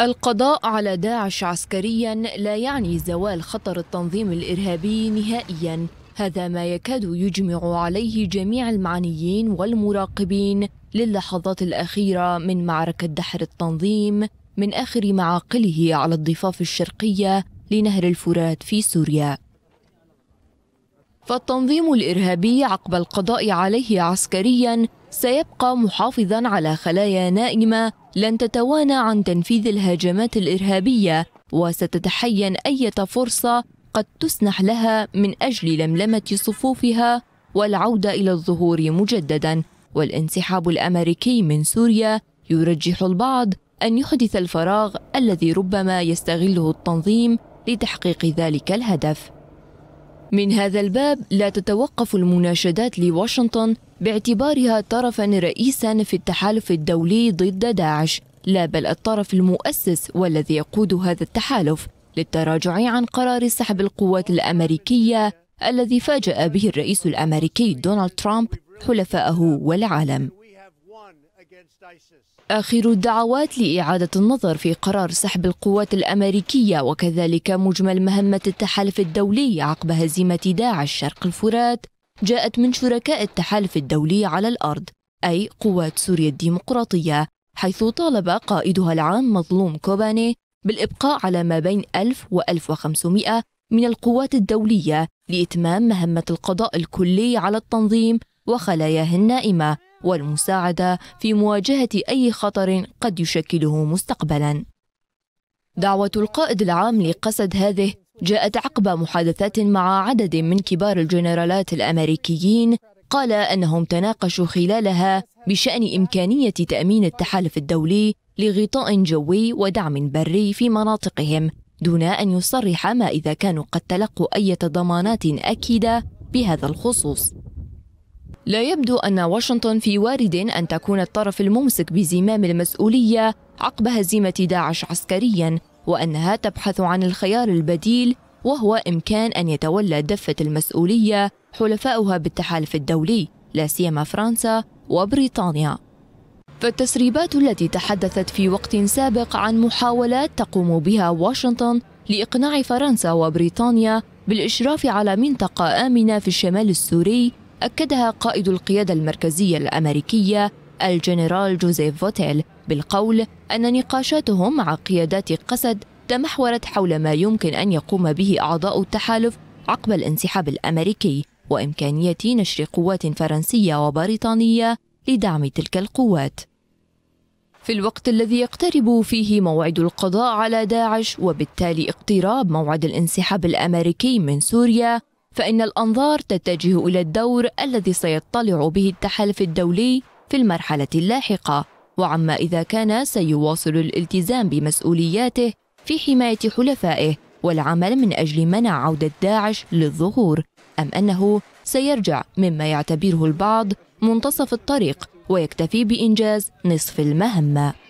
القضاء على داعش عسكريا لا يعني زوال خطر التنظيم الارهابي نهائيا هذا ما يكاد يجمع عليه جميع المعنيين والمراقبين للحظات الاخيره من معركه دحر التنظيم من اخر معاقله على الضفاف الشرقيه لنهر الفرات في سوريا فالتنظيم الارهابي عقب القضاء عليه عسكريا سيبقى محافظا على خلايا نائمه لن تتوانى عن تنفيذ الهجمات الإرهابية وستتحين أي فرصة قد تسنح لها من أجل لملمة صفوفها والعودة إلى الظهور مجددا والانسحاب الأمريكي من سوريا يرجح البعض أن يحدث الفراغ الذي ربما يستغله التنظيم لتحقيق ذلك الهدف من هذا الباب لا تتوقف المناشدات لواشنطن باعتبارها طرفا رئيسا في التحالف الدولي ضد داعش لا بل الطرف المؤسس والذي يقود هذا التحالف للتراجع عن قرار سحب القوات الامريكيه الذي فاجأ به الرئيس الامريكي دونالد ترامب حلفائه والعالم آخر الدعوات لإعادة النظر في قرار سحب القوات الأمريكية وكذلك مجمل مهمة التحالف الدولي عقب هزيمة داعش شرق الفرات جاءت من شركاء التحالف الدولي على الأرض أي قوات سوريا الديمقراطية حيث طالب قائدها العام مظلوم كوباني بالإبقاء على ما بين 1000 و 1500 من القوات الدولية لإتمام مهمة القضاء الكلي على التنظيم وخلاياه النائمة والمساعدة في مواجهة أي خطر قد يشكله مستقبلا دعوة القائد العام لقسد هذه جاءت عقب محادثات مع عدد من كبار الجنرالات الأمريكيين قال أنهم تناقشوا خلالها بشأن إمكانية تأمين التحالف الدولي لغطاء جوي ودعم بري في مناطقهم دون أن يصرح ما إذا كانوا قد تلقوا أي ضمانات أكيدة بهذا الخصوص لا يبدو أن واشنطن في وارد أن تكون الطرف الممسك بزمام المسؤولية عقب هزيمة داعش عسكريا وأنها تبحث عن الخيار البديل وهو إمكان أن يتولى دفة المسؤولية حلفاؤها بالتحالف الدولي لا سيما فرنسا وبريطانيا فالتسريبات التي تحدثت في وقت سابق عن محاولات تقوم بها واشنطن لإقناع فرنسا وبريطانيا بالإشراف على منطقة آمنة في الشمال السوري أكدها قائد القيادة المركزية الأمريكية الجنرال جوزيف فوتيل بالقول أن نقاشاتهم مع قيادات قسد تمحورت حول ما يمكن أن يقوم به أعضاء التحالف عقب الانسحاب الأمريكي وإمكانية نشر قوات فرنسية وبريطانية لدعم تلك القوات. في الوقت الذي يقترب فيه موعد القضاء على داعش وبالتالي اقتراب موعد الانسحاب الامريكي من سوريا فإن الأنظار تتجه إلى الدور الذي سيطلع به التحالف الدولي في المرحلة اللاحقة وعما إذا كان سيواصل الالتزام بمسؤولياته في حماية حلفائه والعمل من أجل منع عودة داعش للظهور أم أنه سيرجع مما يعتبره البعض منتصف الطريق ويكتفي بإنجاز نصف المهمة